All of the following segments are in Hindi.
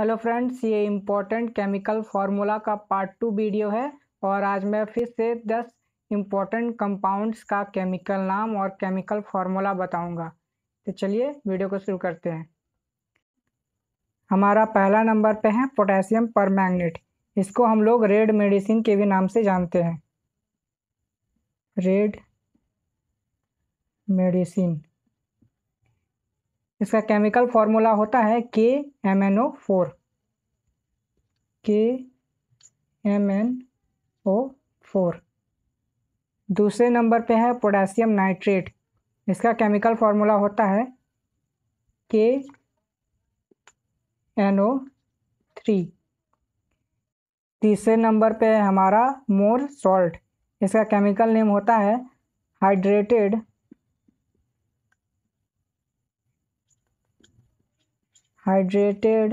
हेलो फ्रेंड्स ये इम्पोर्टेंट केमिकल फार्मूला का पार्ट टू वीडियो है और आज मैं फिर से 10 इम्पोर्टेंट कंपाउंड्स का केमिकल नाम और केमिकल फार्मूला बताऊंगा तो चलिए वीडियो को शुरू करते हैं हमारा पहला नंबर पे है पोटेशियम पर इसको हम लोग रेड मेडिसिन के भी नाम से जानते हैं रेड मेडिसिन इसका केमिकल फॉर्मूला होता है K M N O four K M N O four दूसरे नंबर पे है पोटासियम नाइट्रेट इसका केमिकल फॉर्मूला होता है के एन ओ थ्री तीसरे नंबर पे है हमारा मोर सॉल्ट इसका केमिकल नेम होता है hydrated hydrated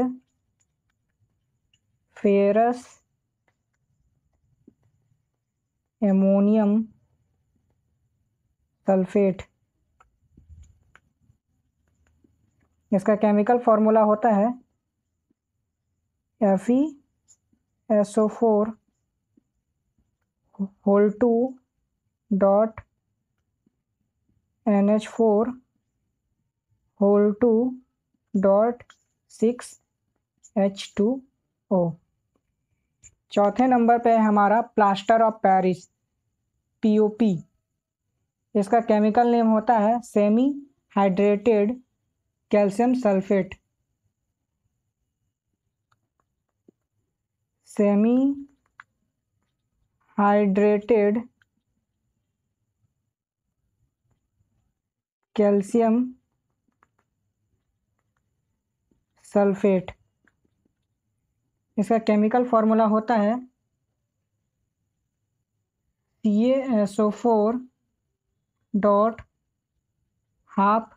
ferrous ammonium sulphate इसका केमिकल फॉर्मूला होता है F E S O four whole two dot N H four whole two dot six H two O चौथे नंबर पे है हमारा प्लास्टर ऑफ पेरिस पीओपी इसका केमिकल नेम होता है semi hydrated calcium sulphate semi hydrated calcium sulphate इसका केमिकल फॉर्मूला होता है C S O four dot half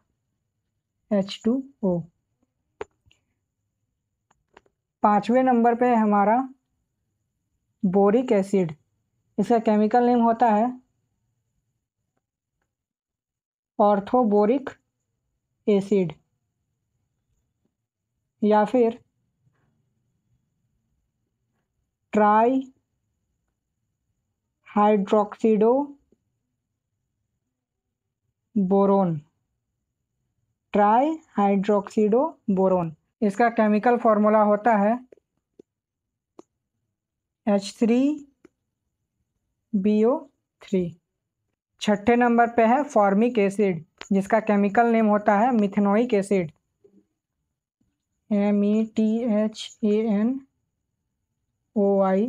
H two O पाँचवें नंबर पे हमारा बोरिक एसिड इसका केमिकल नेम होता है ऑर्थोबोरिक एसिड या फिर tri hydroxido boron tri hydroxido boron इसका केमिकल फॉर्मूला होता है H three B O three छठे नंबर पे है फॉर्मिक एसिड जिसका केमिकल नेम होता है methanoic acid M E T H A N O I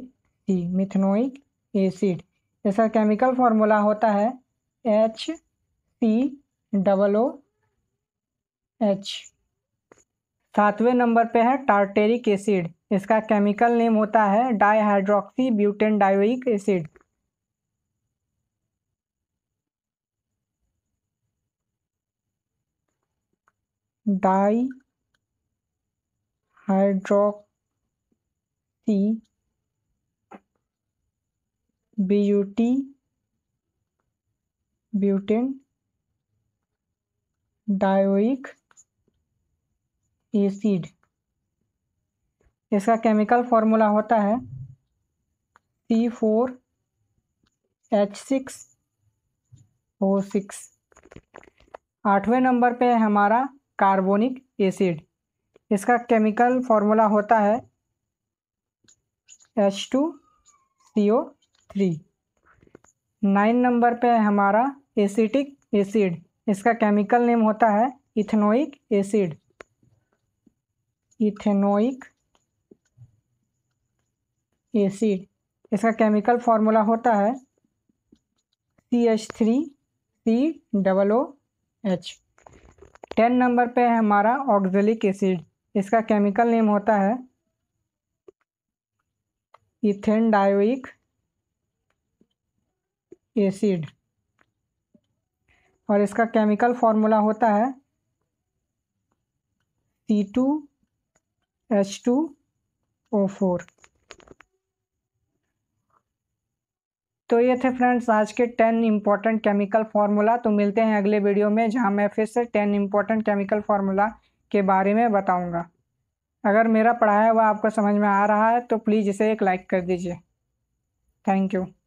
C methanoic acid इसका केमिकल फॉर्मूला होता है H C double O H सातवें नंबर पे है टार्टेरिक एसिड इसका केमिकल नेम होता है dihydroxy butane dioic acid di hydroxy ब्यूटी ब्यूटेन डायोइक एसिड इसका केमिकल फॉर्मूला होता है C four H six O six आठवें नंबर पे है हमारा कार्बोनिक एसिड इसका केमिकल फॉर्मूला होता है H two C O three nine number पे है हमारा एसिटिक एसिड इसका केमिकल नेम होता है इथेनोइक एसिड इथेनोइक एसिड इसका केमिकल फॉर्मूला होता है C H three C double O H ten number पे है हमारा ऑक्जेलिक एसिड इसका केमिकल नेम होता है इथेन डायोइक एसिड और इसका केमिकल फॉर्मूला होता है C two H two O four तो ये थे फ्रेंड्स आज के टेन इम्पॉर्टेंट केमिकल फार्मूला तो मिलते हैं अगले वीडियो में जहां मैं फिर से टेन इम्पॉर्टेंट केमिकल फार्मूला के बारे में बताऊंगा। अगर मेरा पढ़ाया हुआ आपको समझ में आ रहा है तो प्लीज़ इसे एक लाइक कर दीजिए थैंक यू